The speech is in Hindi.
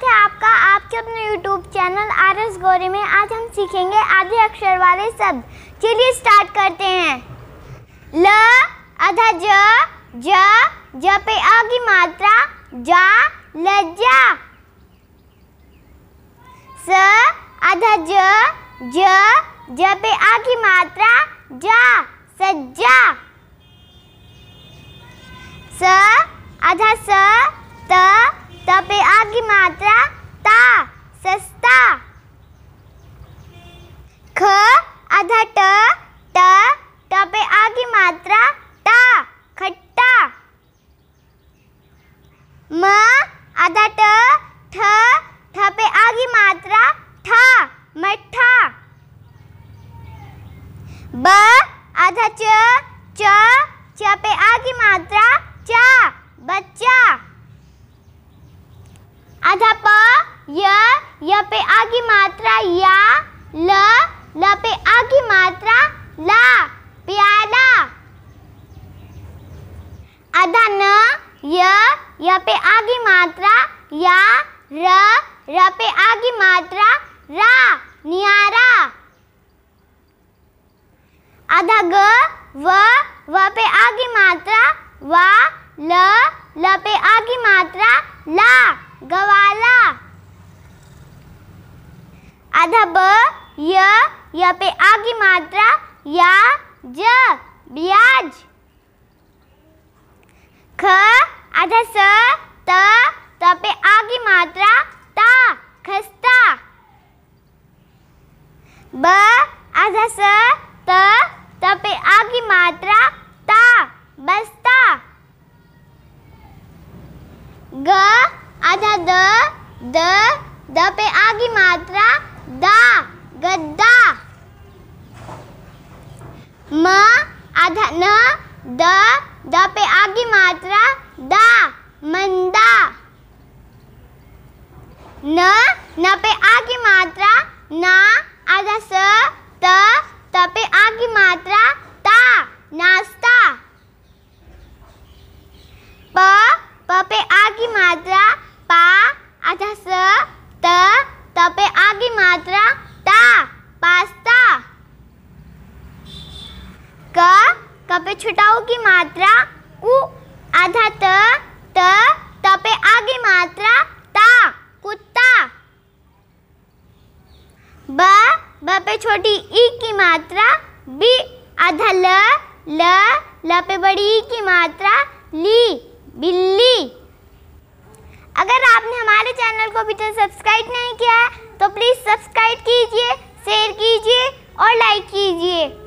स्वागत है आपका आपके अपने YouTube चैनल आर एस गोरी में आज हम सीखेंगे आधे अक्षर वाले शब्द चलिए स्टार्ट करते हैं ल आधा ज ज ज पे अ की मात्रा जा लज्जा स आधा ज ज ज पे अ की मात्रा जा सज्जा स आधा स ख आधा ट ट ट पे आ की मात्रा टा खट्टा म आधा ट ठ ठ पे आ की मात्रा ठा मठा ब आधा च च च पे आ की मात्रा चा बच्चा आधा प य य पे आ की मात्रा या ल ल पे आ की मात्रा ला प्याला आधा न य य पे आ की मात्रा या र र पे आ की मात्रा रा नियारा आधा ग व व पे आ की मात्रा वा ल ल पे आ की मात्रा ला गवाला आधा ब य यहाँ पे आ की मात्रा या ज ब्याज ख आधा स त त पे आ की मात्रा ता खस्ता ब आधा स त त पे आ की मात्रा ता बस्ता ग आधा द द द पे आ की मात्रा द द पे आ मात्रा द मंदा न न पे आ मात्रा ना आधा स पे छुटाओ की मात्रा कु आधा त त त पे आगे मात्रा ता कुत्ता ब ब पे छोटी ई की मात्रा बी आधा ल ल ल पे बड़ी ई की मात्रा ली बिल्ली अगर आपने हमारे चैनल को अभी तक सब्सक्राइब नहीं किया है तो प्लीज़ सब्सक्राइब कीजिए शेयर कीजिए और लाइक कीजिए